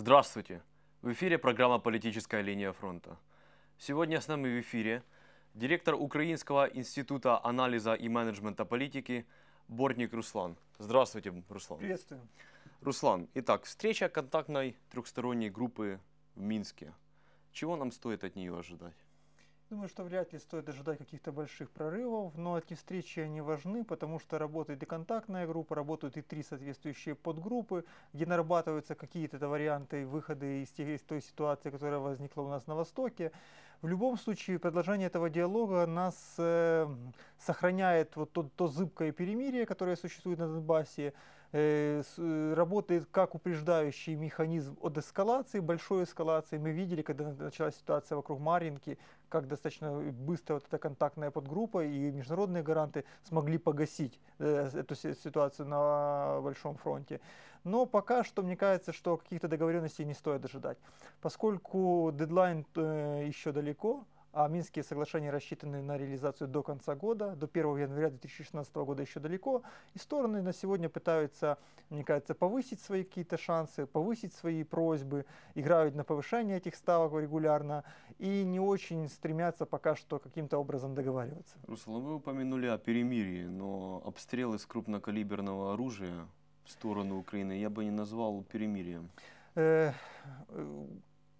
Здравствуйте! В эфире программа «Политическая линия фронта». Сегодня с нами в эфире директор Украинского института анализа и менеджмента политики Бортник Руслан. Здравствуйте, Руслан. Приветствую. Руслан, итак, встреча контактной трехсторонней группы в Минске. Чего нам стоит от нее ожидать? Думаю, что вряд ли стоит ожидать каких-то больших прорывов, но эти встречи они важны, потому что работает и контактная группа, работают и три соответствующие подгруппы, где нарабатываются какие-то варианты выхода из, тех, из той ситуации, которая возникла у нас на Востоке. В любом случае, продолжение этого диалога нас э, сохраняет вот то, то зыбкое перемирие, которое существует на Донбассе, э, э, работает как упреждающий механизм от эскалации, большой эскалации. Мы видели, когда началась ситуация вокруг Маринки, как достаточно быстро вот эта контактная подгруппа и международные гаранты смогли погасить э, эту ситуацию на Большом фронте. Но пока что мне кажется, что каких-то договоренностей не стоит ожидать. Поскольку дедлайн еще далеко, а Минские соглашения рассчитаны на реализацию до конца года, до 1 января 2016 года еще далеко, и стороны на сегодня пытаются, мне кажется, повысить свои какие-то шансы, повысить свои просьбы, играют на повышение этих ставок регулярно и не очень стремятся пока что каким-то образом договариваться. Руслан, вы упомянули о перемирии, но обстрелы с крупнокалиберного оружия в сторону Украины я бы не назвал перемирием э,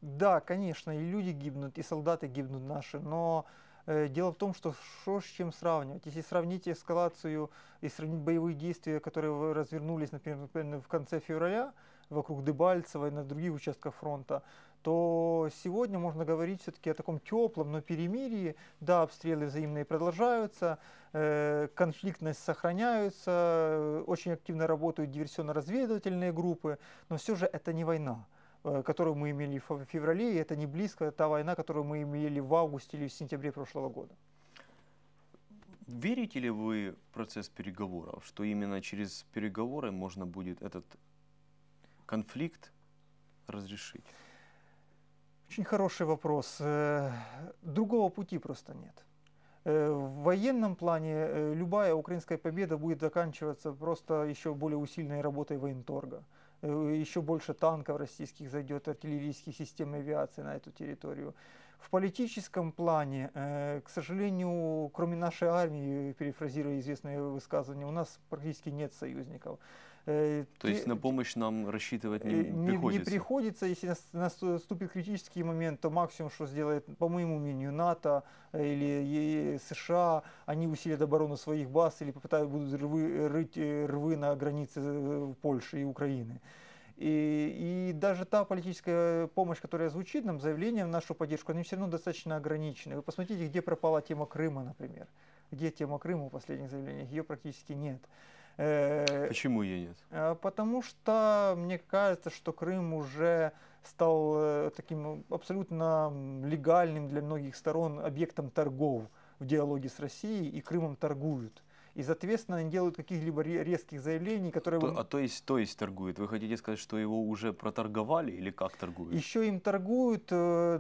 да, конечно, и люди гибнут, и солдаты гибнут наши, но э, дело в том, что что с чем сравнивать. Если сравнить эскалацию и сравнить боевые действия, которые развернулись, например, в конце февраля вокруг Дебальцева и на других участках фронта, то сегодня можно говорить все-таки о таком теплом, но перемирии. Да, обстрелы взаимные продолжаются, э, конфликтность сохраняется, э, очень активно работают диверсионно-разведывательные группы, но все же это не война. Э, которую мы имели в феврале, и это не близко та война, которую мы имели в августе или в сентябре прошлого года. Верите ли вы в процесс переговоров, что именно через переговоры можно будет этот конфликт разрешить? Очень хороший вопрос. Э, другого пути просто нет. Э, в военном плане любая украинская победа будет заканчиваться просто еще более усиленной работой военторга. Э, еще больше танков российских зайдет, артиллерийских систем авиации на эту территорию. В политическом плане, э, к сожалению, кроме нашей армии, перефразируя известное высказывание, у нас практически нет союзников. Э, то есть на помощь нам рассчитывать не, э, не приходится? Не приходится. Если наступит критический момент, то максимум, что сделает, по моему мнению, НАТО э, или США, они усилят оборону своих баз или попытаются будут рвы, рыть рвы на границе Польши и Украины. И, и даже та политическая помощь, которая звучит нам, заявлением в нашу поддержку, они все равно достаточно ограничены. Вы посмотрите, где пропала тема Крыма, например. Где тема Крыма в последних заявлениях? Ее практически нет. Э, Почему ее нет? Э, потому что мне кажется, что Крым уже стал э, таким абсолютно легальным для многих сторон объектом торгов в диалоге с Россией, и Крымом торгуют и, соответственно, они делают каких-либо резких заявлений, которые... То, а то есть, то есть торгуют. Вы хотите сказать, что его уже проторговали или как торгуют? Еще им торгуют,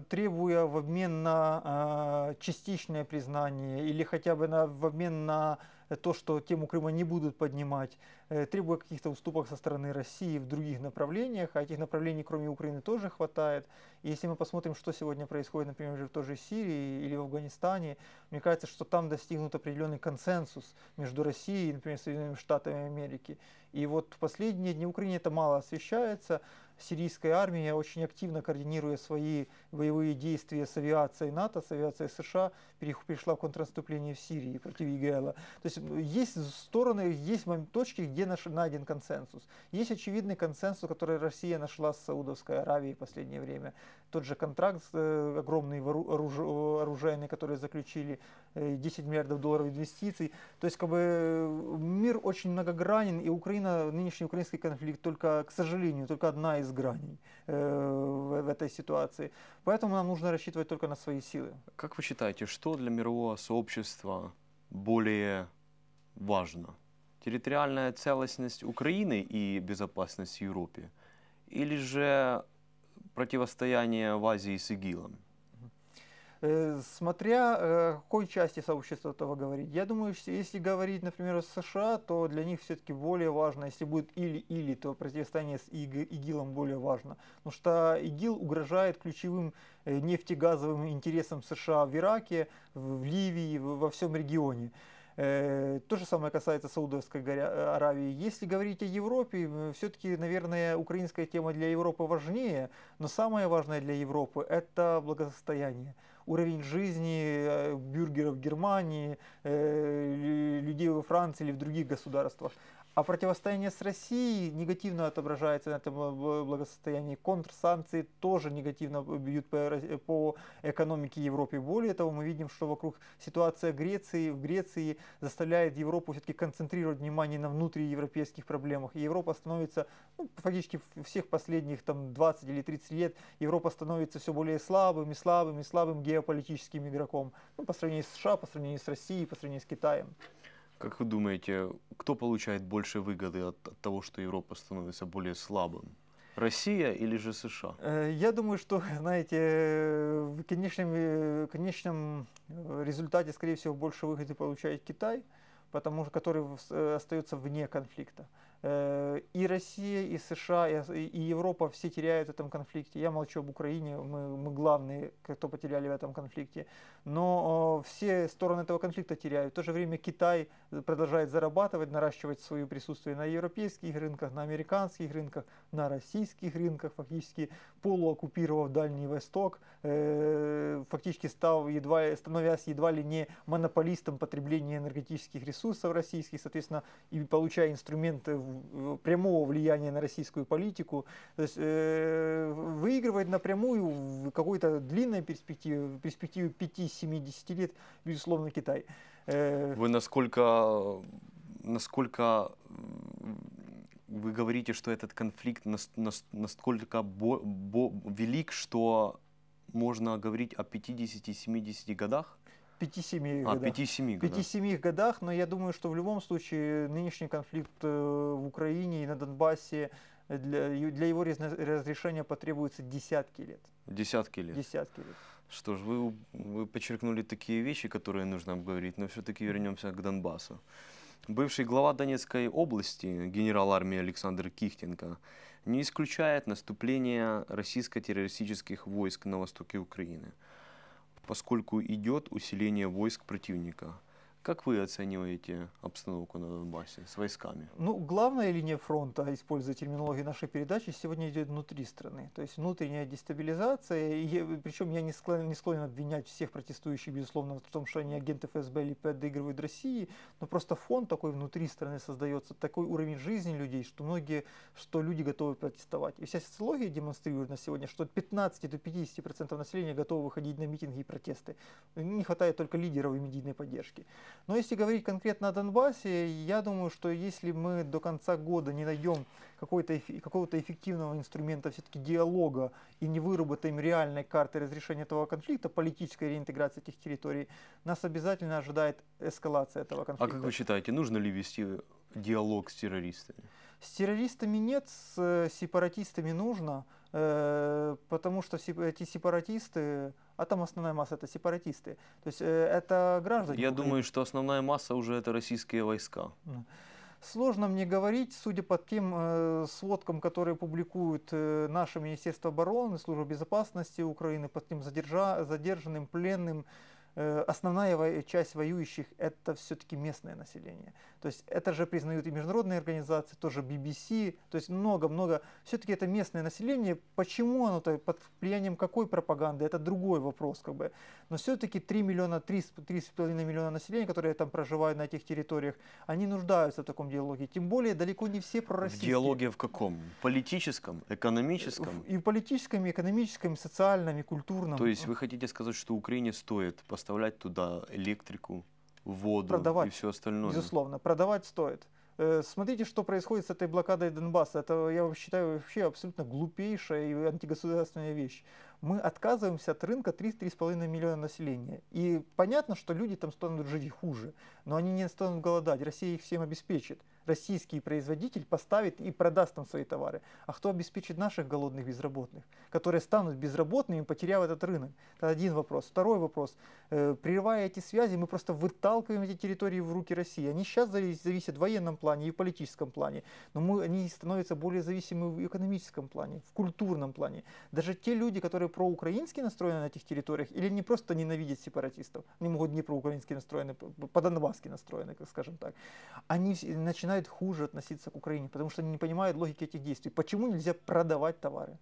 требуя в обмен на частичное признание или хотя бы на, в обмен на Э, то, что тему Крыма не будут поднимать, э, требуя каких-то уступок со стороны России в других направлениях, а этих направлений кроме Украины тоже хватает. И если мы посмотрим, что сегодня происходит, например, в той же Сирии или в Афганистане, мне кажется, что там достигнут определенный консенсус между Россией и, например, Соединенными Штатами Америки. И вот в последние дни Украине это мало освещается, сирийская армия, очень активно координируя свои боевые действия с авиацией НАТО, с авиацией США, перешла в контрнаступление в Сирии против ИГЛ. То есть есть стороны, есть точки, где наш найден консенсус. Есть очевидный консенсус, который Россия нашла с Саудовской Аравией в последнее время тот же контракт э, огромный оруж, оружейный, который заключили, э, 10 миллиардов долларов инвестиций. То есть как бы мир очень многогранен, и Украина, нынешний украинский конфликт только, к сожалению, только одна из граней э, в этой ситуации. Поэтому нам нужно рассчитывать только на свои силы. Как вы считаете, что для мирового сообщества более важно? Территориальная целостность Украины и безопасность Европе? Или же противостояние в Азии с ИГИЛом? Э, смотря э, какой части сообщества этого говорить. Я думаю, что если говорить, например, о США, то для них все-таки более важно, если будет или-или, то противостояние с ИГИЛом более важно. Потому что ИГИЛ угрожает ключевым э, нефтегазовым интересам США в Ираке, в Ливии, во всем регионе. Э, то же самое касается Саудовской э, Аравии. Если говорить о Европе, все-таки, наверное, украинская тема для Европы важнее, но самое важное для Европы – это благосостояние уровень жизни э, бюргеров в Германии, э, людей во Франции или в других государствах. А противостояние с Россией негативно отображается на этом э, благосостоянии. Контрсанкции тоже негативно бьют по экономике Европы. Более того, мы видим, что вокруг ситуация Греции, в Греции заставляет Европу все-таки концентрировать внимание на внутриевропейских проблемах. И Европа становится, ну, фактически всех последних там, 20 или 30 лет, Европа становится все более слабым и слабым и слабым геополитическим игроком, ну, по сравнению с США, по сравнению с Россией, по сравнению с Китаем. Как вы думаете, кто получает больше выгоды от, от того, что Европа становится более слабым? Россия или же США? Э, я думаю, что, знаете, в конечном, э, конечном э, результате, скорее всего, больше выгоды получает Китай, потому что который остается вне конфликта. Э, и Россия, и США, и Европа все теряют в этом конфликте. Я молчу об Украине, мы, мы главные, кто потеряли в этом конфликте. Но все стороны этого конфликта теряют. В то же время Китай продолжает зарабатывать, наращивать свое присутствие на европейских рынках, на американских рынках, на российских рынках, фактически полуоккупировав Дальний Восток, э, фактически став едва, становясь едва ли не монополистом потребления энергетических ресурсов российских, соответственно, и получая инструменты в прямого влияния на российскую политику. То есть э, выигрывать напрямую в какой-то длинной перспективе, в перспективе 5-70 лет, безусловно, Китай. Э, Вы насколько, насколько вы говорите, что этот конфликт настолько бо, бо, велик, что можно говорить о 50-70 годах? 5-7 а, годах. 5-7 годах. годах, но я думаю, что в любом случае нынешний конфликт э, в Украине и на Донбассе э, для, для его разрешения потребуется десятки лет. Десятки лет. Десятки лет. Что ж, вы, вы подчеркнули такие вещи, которые нужно обговорить, но все-таки вернемся к Донбассу. Бывший глава Донецкой области, генерал армии Александр Кихтенко, не исключает наступление российско-террористических войск на востоке Украины поскольку идет усиление войск противника. Как вы оцениваете обстановку на Донбассе с войсками? Ну, главная линия фронта, используя терминологию нашей передачи, сегодня идет внутри страны. То есть внутренняя дестабилизация. И, причем я не склонен, не склонен обвинять всех протестующих, безусловно, в том, что они агенты ФСБ или подыгрывают России. Но просто фон такой внутри страны создается, такой уровень жизни людей, что многие, что люди готовы протестовать. И вся социология демонстрирует на сегодня, что от 15 до 50% процентов населения готовы выходить на митинги и протесты. Не хватает только лидеров и медийной поддержки. Но если говорить конкретно о Донбассе, я думаю, что если мы до конца года не найдем какого-то эффективного инструмента все-таки диалога и не выработаем реальной карты разрешения этого конфликта, политической реинтеграции этих территорий, нас обязательно ожидает эскалация этого конфликта. А как вы считаете, нужно ли вести диалог с террористами? С террористами нет, с э, сепаратистами нужно, э, потому что эти сепаратисты, а там основная масса это сепаратисты. То есть э, это граждане. Я думаю, что основная масса уже это российские войска. Сложно мне говорить, судя по тем э, сводкам, которые публикуют э, наше Министерство обороны, Служба безопасности Украины, под тем задержа, задержанным, пленным, основная часть воюющих это все-таки местное население. То есть это же признают и международные организации, тоже BBC, то есть много-много. Все-таки это местное население, почему оно -то, под влиянием какой пропаганды, это другой вопрос. Как бы. Но все-таки 3 миллиона, 3,5 миллиона населения, которые там проживают на этих территориях, они нуждаются в таком диалоге. Тем более далеко не все пророссийские. В диалоге в каком? Политическом, экономическом? Э, и в политическом, и экономическом, и социальном, и культурном. То есть вы хотите сказать, что Украине стоит поставлять туда электрику, воду продавать, и все остальное. Безусловно, продавать стоит. Э, смотрите, что происходит с этой блокадой Донбасса. Это, я считаю, вообще абсолютно глупейшая и антигосударственная вещь. Мы отказываемся от рынка 3-3,5 миллиона населения. И понятно, что люди там станут жить хуже, но они не станут голодать, Россия их всем обеспечит российский производитель поставит и продаст там свои товары. А кто обеспечит наших голодных безработных, которые станут безработными, потеряв этот рынок? Это один вопрос. Второй вопрос. Прерывая эти связи, мы просто выталкиваем эти территории в руки России. Они сейчас зависят в военном плане и в политическом плане, но мы, они становятся более зависимы в экономическом плане, в культурном плане. Даже те люди, которые проукраински настроены на этих территориях, или не просто ненавидят сепаратистов, они могут не проукраински настроены, по-донбасски настроены, скажем так, они начинают начинают хуже относиться к Украине, потому что они не понимают логики этих действий. Почему нельзя продавать товары?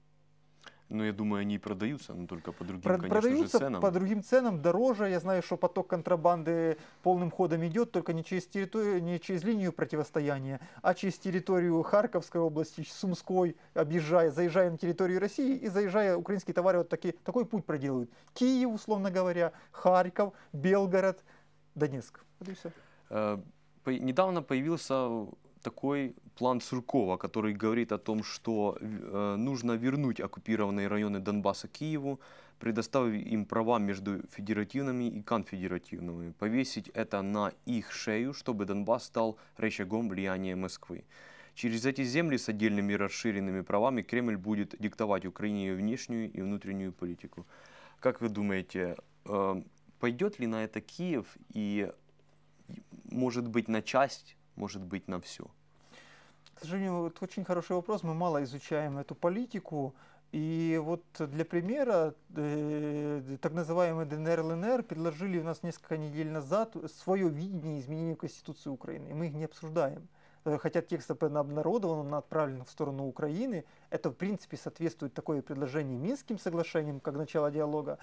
Ну, я думаю, они и продаются, но только по другим, Про- конечно продаются же, ценам. по другим ценам, дороже. Я знаю, что поток контрабанды полным ходом идет, только не через, территорию, не через линию противостояния, а через территорию Харьковской области, Сумской, объезжая, заезжая на территорию России и заезжая, украинские товары вот таки, такой путь проделывают. Киев, условно говоря, Харьков, Белгород, Донецк. Вот и все. Э, по недавно появился такой план Суркова, который говорит о том, что э, нужно вернуть оккупированные районы Донбасса Киеву, предоставив им права между федеративными и конфедеративными, повесить это на их шею, чтобы Донбасс стал рычагом влияния Москвы. Через эти земли с отдельными расширенными правами Кремль будет диктовать Украине ее внешнюю и внутреннюю политику. Как вы думаете, э, пойдет ли на это Киев и может быть на часть, может быть на все. К сожалению, это очень хороший вопрос. Мы мало изучаем эту политику. И вот для примера, э, так называемый ДНР, ЛНР предложили у нас несколько недель назад свое видение изменения Конституции Украины. И мы их не обсуждаем. Э, хотя текст обнародован, он отправлен в сторону Украины. Это, в принципе, соответствует такое предложение Минским соглашениям, как начало диалога.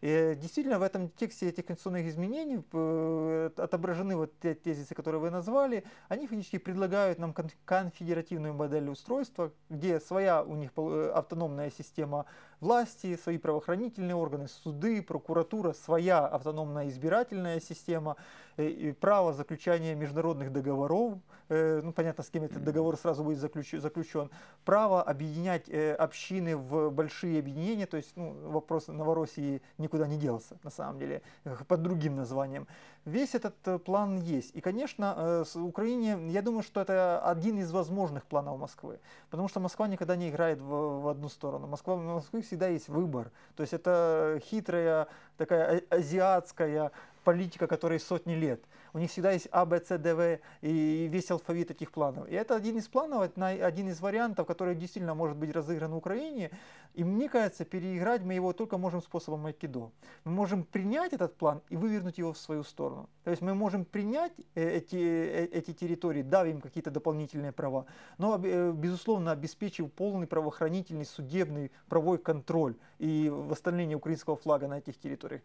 Э, действительно, в этом тексте этих конституционных изменений э, отображены вот те тезисы, которые вы назвали. Они фактически предлагают нам конфедеративную модель устройства, где своя у них э, автономная система власти, свои правоохранительные органы, суды, прокуратура, своя автономная избирательная система. Э, право заключения международных договоров, э, ну понятно, с кем этот договор сразу будет заключен, право объединять э, общины в большие объединения, то есть ну, вопрос Новороссии никуда не делся на самом деле, под другим названием. Весь этот план есть. И, конечно, с Украине, я думаю, что это один из возможных планов Москвы, потому что Москва никогда не играет в, в одну сторону. Москва, у Москвы всегда есть выбор. То есть это хитрая такая а, азиатская политика, которой сотни лет у них всегда есть А, Б, С, Д, В и весь алфавит этих планов. И это один из планов, один из вариантов, который действительно может быть разыгран в Украине. И мне кажется, переиграть мы его только можем способом айкидо. Мы можем принять этот план и вывернуть его в свою сторону. То есть мы можем принять э, эти, э, эти территории, дав им какие-то дополнительные права, но, э, безусловно, обеспечив полный правоохранительный, судебный, правовой контроль и восстановление украинского флага на этих территориях.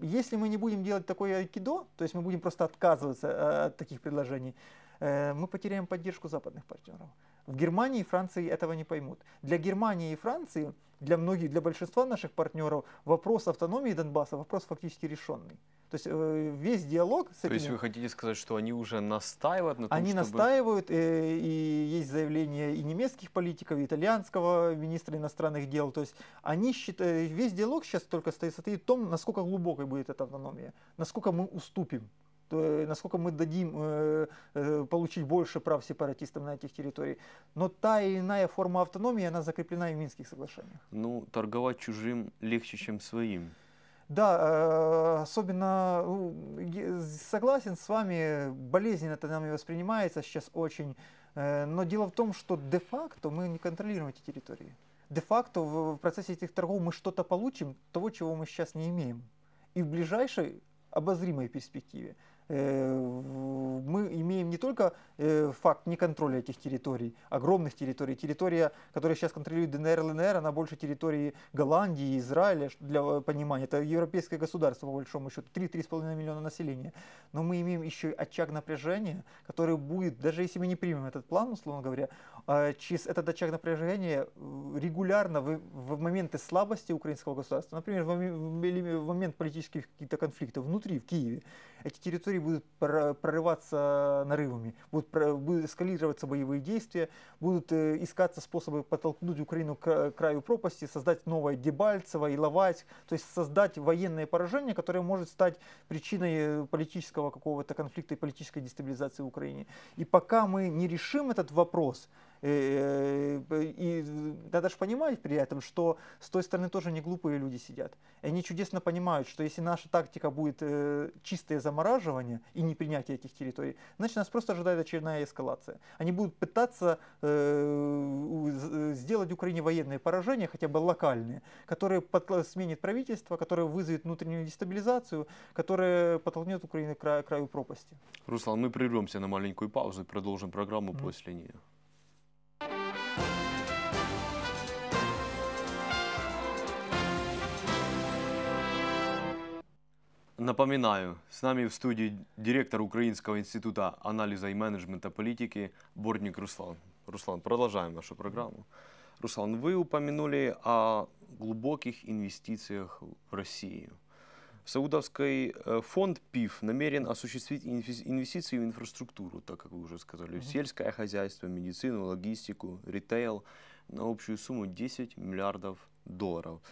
Если мы не будем делать такое айкидо, то есть мы будем просто от отказываются э, от таких предложений, э, мы потеряем поддержку западных партнеров. В Германии и Франции этого не поймут. Для Германии и Франции, для многих, для большинства наших партнеров вопрос автономии Донбасса вопрос фактически решенный. То есть э, весь диалог с этими... То есть вы хотите сказать, что они уже настаивают на том, Они чтобы... настаивают, и, есть заявление и немецких политиков, и итальянского министра иностранных дел. То есть они считают, весь диалог сейчас только стоит, состоит в том, насколько глубокой будет эта автономия, насколько мы уступим. Э, насколько мы дадим э, э, получить больше прав сепаратистам на этих территориях. Но та или иная форма автономии, она закреплена и в Минских соглашениях. Ну, торговать чужим легче, чем своим. Да, особенно ну, согласен с вами, болезненно это нами воспринимается сейчас очень. Но дело в том, что де-факто мы не контролируем эти территории. Де-факто в процессе этих торгов мы что-то получим, того, чего мы сейчас не имеем. И в ближайшей обозримой перспективе. Э, мы имеем не только э, факт неконтроля этих территорий, огромных территорий. Территория, которая сейчас контролирует ДНР, ЛНР, она больше территории Голландии, Израиля, для э, понимания. Это европейское государство, по большому счету, 3-3,5 миллиона населения. Но мы имеем еще очаг напряжения, который будет, даже если мы не примем этот план, условно говоря, а через этот очаг напряжения регулярно в, в моменты слабости украинского государства, например, в, в момент политических каких-то конфликтов внутри, в Киеве, эти территории будут прорываться нарывами, будут, будут эскалироваться боевые действия, будут э, искаться способы подтолкнуть Украину к э, краю пропасти, создать новое Дебальцево, Иловайск, то есть создать военное поражение, которое может стать причиной э, политического какого-то конфликта и политической дестабилизации в Украине. И пока мы не решим этот вопрос, Э, э, и, надо же понимать при этом, что с той стороны тоже не глупые люди сидят. И они чудесно понимают, что если наша тактика будет э, чистое замораживание и не принятие этих территорий, значит нас просто ожидает очередная эскалация. Они будут пытаться сделать Украине военные поражения, хотя бы локальные, которые сменит правительство, которые вызовет внутреннюю дестабилизацию, которые подтолкнет Украину к краю, краю пропасти. Руслан, мы прервемся на маленькую паузу и продолжим программу mm-hmm. после нее. Напоминаю, с нами в студии директор Украинского института анализа и менеджмента политики Бортник Руслан. Руслан, продолжаем нашу программу. Руслан, вы упомянули о глубоких инвестициях в Россию. Саудовский э, фонд ПИФ намерен осуществить инвестиции в инфраструктуру, так как вы уже сказали, в сельское хозяйство, медицину, логистику, ритейл на общую сумму 10 миллиардов долларов.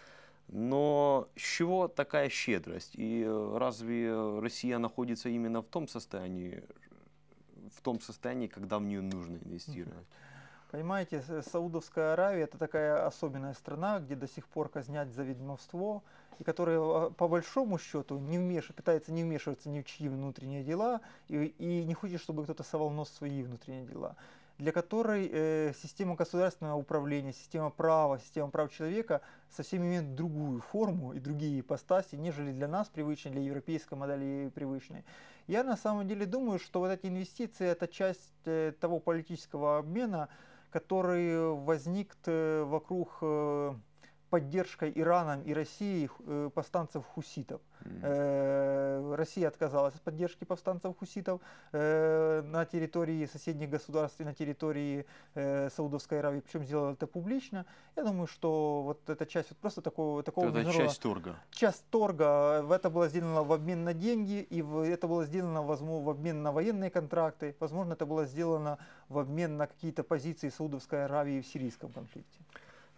Но с чего такая щедрость? И э, разве Россия находится именно в том состоянии, в том состоянии, когда в нее нужно инвестировать? Понимаете, Саудовская Аравия это такая особенная страна, где до сих пор казнят за ведьмовство, и которая а, по большому счету не вмеш... пытается не вмешиваться ни в чьи внутренние дела, и, и не хочет, чтобы кто-то совал нос в свои внутренние дела для которой э, система государственного управления, система права, система прав человека совсем имеет другую форму и другие ипостаси, нежели для нас привычные, для европейской модели привычные. Я на самом деле думаю, что вот эти инвестиции – это часть э, того политического обмена, который возник э, вокруг э, поддержкой Ираном и Россией э, повстанцев хуситов. Э, Россия отказалась от поддержки повстанцев хуситов э, на территории соседних государств и на территории Саудовской Аравии, причем сделала это публично. Я думаю, что вот эта часть вот просто такого такого это международного... часть торга. Часть торга. Это было сделано в обмен на деньги и это было сделано возможно, в обмен на военные контракты. Возможно, это было сделано в обмен на какие-то позиции Саудовской Аравии в сирийском конфликте.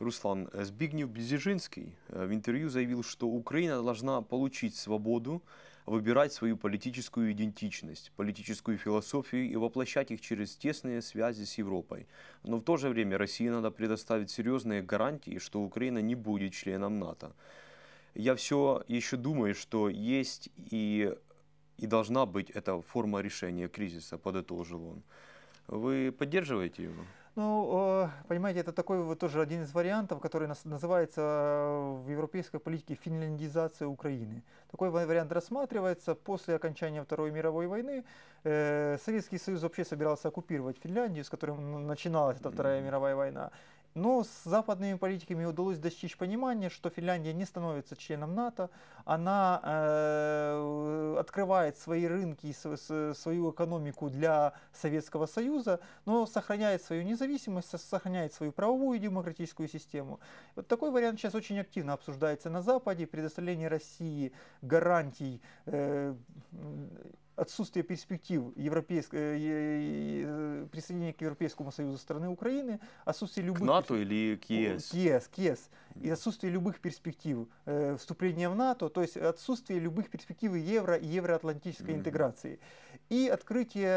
Руслан, э, Збигнев Бзижинский в интервью заявил, что Украина должна получить свободу выбирать свою политическую идентичность, политическую философию и воплощать их через тесные связи с Европой. Но в то же время России надо предоставить серьезные гарантии, что Украина не будет членом НАТО. Я все еще думаю, что есть и, и должна быть эта форма решения кризиса, подытожил он. Вы поддерживаете его? Ну, э, понимаете, это такой вот тоже один из вариантов, который называется э, в европейской политике финляндизация Украины. Такой вариант рассматривается после окончания Второй мировой войны. Э, Советский Союз вообще собирался оккупировать Финляндию, с которой начиналась эта Вторая мировая война. Но с западными политиками удалось достичь понимания, что Финляндия не становится членом НАТО, она э, открывает свои рынки и свою экономику для Советского Союза, но сохраняет свою независимость, сохраняет свою правовую демократическую систему. Вот такой вариант сейчас очень активно обсуждается на Западе, предоставление России гарантий э, отсутствие перспектив европейск... Э, э, присоединения к Европейскому Союзу страны Украины, отсутствие любых... К НАТО или к ЕС? К ЕС, к ЕС. И отсутствие любых перспектив э, вступления в НАТО, то есть отсутствие любых перспектив евро и евроатлантической mm-hmm. интеграции. И открытие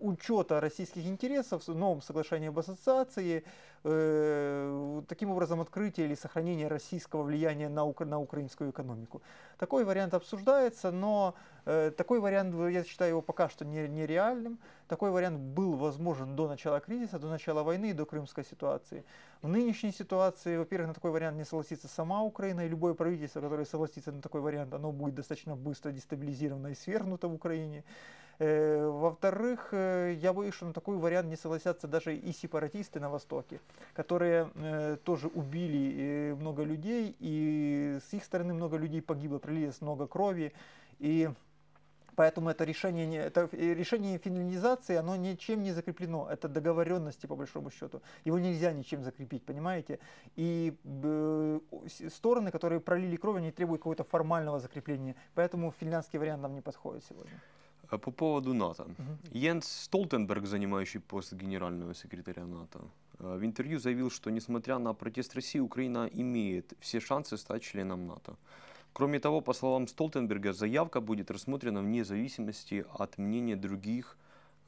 учета российских интересов в новом соглашении об ассоциации, таким образом открытие или сохранение российского влияния на, укра... на украинскую экономику. Такой вариант обсуждается, но Э, такой вариант, я считаю его пока что нереальным. Такой вариант был возможен до начала кризиса, до начала войны и до крымской ситуации. В нынешней ситуации, во-первых, на такой вариант не согласится сама Украина, и любое правительство, которое согласится на такой вариант, оно будет достаточно быстро дестабилизировано и свергнуто в Украине. Э, во-вторых, э, я боюсь, что на такой вариант не согласятся даже и сепаратисты на Востоке, которые тоже убили много людей, и с их стороны много людей погибло, пролилось много крови, и Поэтому это решение, не, это э, решение финализации, оно ничем не закреплено. Это договоренности, по большому счету. Его нельзя ничем закрепить, понимаете? И э, стороны, которые пролили кровь, они требуют какого-то формального закрепления. Поэтому финляндский вариант нам не подходит сегодня. А по поводу НАТО. Угу. Йенс Столтенберг, занимающий пост генерального секретаря НАТО, э, в интервью заявил, что несмотря на протест России, Украина имеет все шансы стать членом НАТО. Кроме того, по словам Столтенберга, заявка будет рассмотрена вне зависимости от мнения других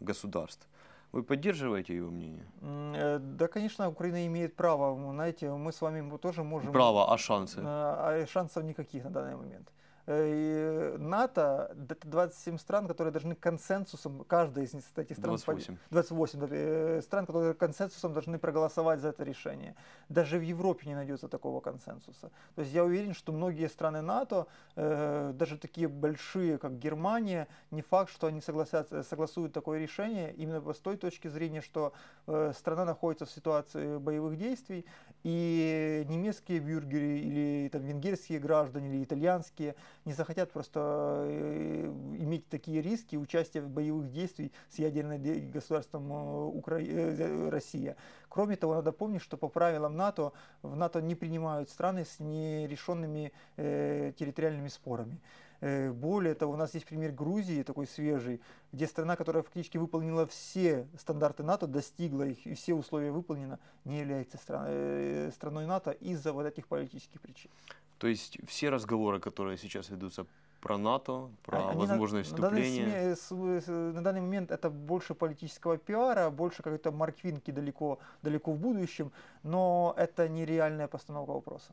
государств. Вы поддерживаете его мнение? Э, да, конечно, Украина имеет право. Знаете, мы с вами тоже можем... Право, а шансы? Э, а шансов никаких на данный момент. Э, НАТО, 27 стран, которые должны консенсусом, каждая из этих стран, 28, 28 э, стран, которые консенсусом должны проголосовать за это решение. Даже в Европе не найдется такого консенсуса. То есть я уверен, что многие страны НАТО, э, даже такие большие, как Германия, не факт, что они согласят, согласуют такое решение, именно с той точки зрения, что страна находится в ситуации боевых действий, и немецкие бюргеры, или там, венгерские граждане, или итальянские – не захотят просто э, иметь такие риски участия в боевых действиях с ядерным государством э, Укра... Э, Россия. Кроме того, надо помнить, что по правилам НАТО в НАТО не принимают страны с нерешенными территориальными спорами. Более того, у нас есть пример Грузии, такой свежий, где страна, которая фактически выполнила все стандарты НАТО, достигла их и все условия выполнено, не является страной НАТО из-за вот этих политических причин. То есть все разговоры, которые сейчас ведутся про НАТО, про Они возможное на, вступление. На данный, на данный момент это больше политического пиара, больше какой-то марквинки далеко, далеко в будущем, но это нереальная постановка вопроса.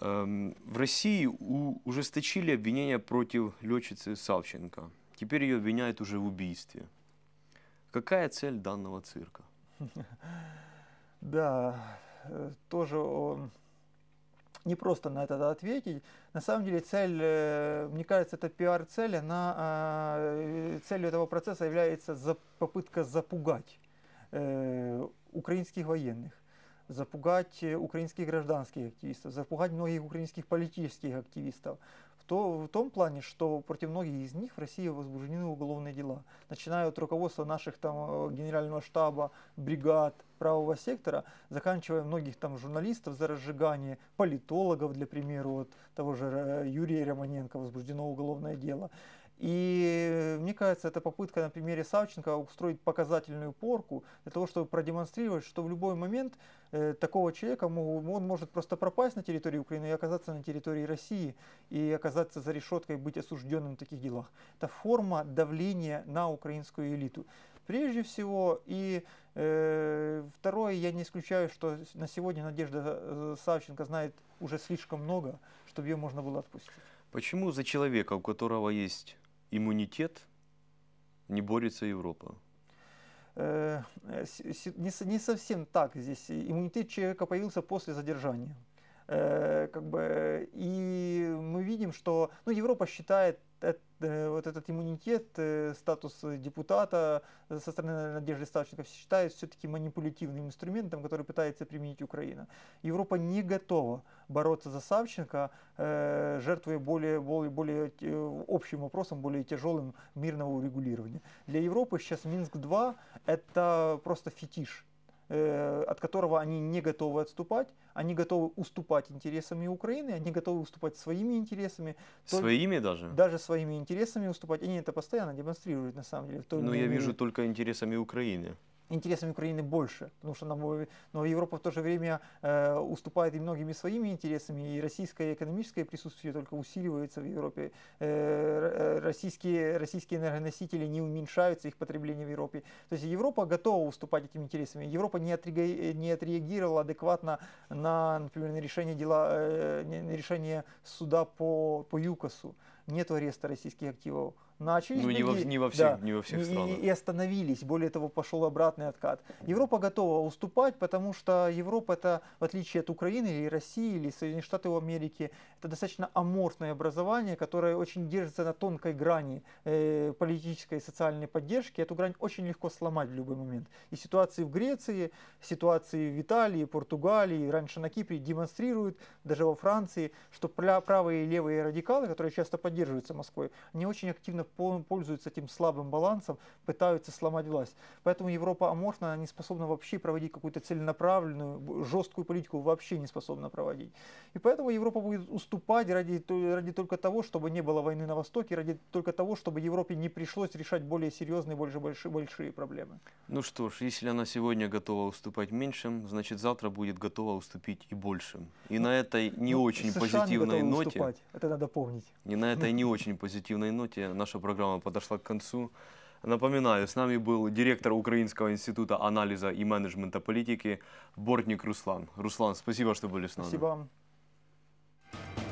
Эм, в России ужесточили обвинения против летчицы Савченко. Теперь ее обвиняют уже в убийстве. Какая цель данного цирка? Да, э, тоже э, не просто на это ответить. На самом деле цель, э, мне кажется, это пиар-цель, она, э, целью этого процесса является попытка запугать э, украинских военных запугать украинских гражданских активистов, запугать многих украинских политических активистов, то в том плане, что против многих из них в России возбуждены уголовные дела, начиная от руководства наших там э, генерального штаба, бригад, правого сектора, заканчивая многих там журналистов за разжигание, политологов, для примера, вот того же э, Юрия Романенко возбуждено уголовное дело. И мне кажется, это попытка на примере Савченко устроить показательную порку для того, чтобы продемонстрировать, что в любой момент э, такого человека он может просто пропасть на территории Украины и оказаться на территории России и оказаться за решеткой, быть осужденным в таких делах. Это форма давления на украинскую элиту. Прежде всего, и э, второе, я не исключаю, что на сегодня Надежда э, Савченко знает уже слишком много, чтобы ее можно было отпустить. Почему за человека, у которого есть иммунитет не борется Европа? Э, э, не совсем так здесь. Иммунитет человека появился после задержания э, как бы, и мы видим, что ну, Европа считает Э, э, вот этот иммунитет, э, статус депутата со стороны Надежды Савченко считает все-таки манипулятивным инструментом, который пытается применить Украина. Европа не готова бороться за Савченко, жертвуя более, более, более общим вопросом, более тяжелым мирного урегулирования. Для Европы сейчас Минск-2 это просто фетиш от которого они не готовы отступать, они готовы уступать интересами Украины, они готовы уступать своими интересами. Своими только, даже? Даже своими интересами уступать. Они это постоянно демонстрируют на самом деле. Ну, Но я вижу только интересами Украины интересами Украины больше, потому что нам, но Европа в то же время э, уступает и многими своими интересами, и российское экономическое присутствие только усиливается в Европе, э, э российские, российские энергоносители не уменьшаются, их потребление в Европе. То есть Европа готова уступать этим интересам. Европа не, отреаги, не отреагировала адекватно на, например, на решение, дела, э, на решение суда по, по ЮКОСу. Нет ареста российских активов начались Ну, не во, не во всех, да, не во всех странах. И, и остановились. Более того, пошел обратный откат. Европа готова уступать, потому что Европа это, в отличие от Украины или России, или Соединенных Штатов Америки, это достаточно аморфное образование, которое очень держится на тонкой грани э, политической и социальной поддержки. Эту грань очень легко сломать в любой момент. И ситуации в Греции, ситуации в Италии, Португалии, раньше на Кипре демонстрируют, даже во Франции, что правые и левые радикалы, которые часто поддерживаются Москвой, они очень активно пользуются этим слабым балансом, пытаются сломать власть. Поэтому Европа аморфна, она не способна вообще проводить какую-то целенаправленную, жесткую политику вообще не способна проводить. И поэтому Европа будет уступать ради, ради только того, чтобы не было войны на Востоке, ради только того, чтобы Европе не пришлось решать более серьезные, больше большие, большие проблемы. Ну что ж, если она сегодня готова уступать меньшим, значит завтра будет готова уступить и большим. И на этой не ну, очень США позитивной не ноте... Уступать. Это надо помнить. И на этой не очень позитивной ноте наша что программа подошла к концу. Напоминаю, с нами был директор Украинского института анализа и менеджмента политики Бортник Руслан. Руслан, спасибо, что были с нами. Спасибо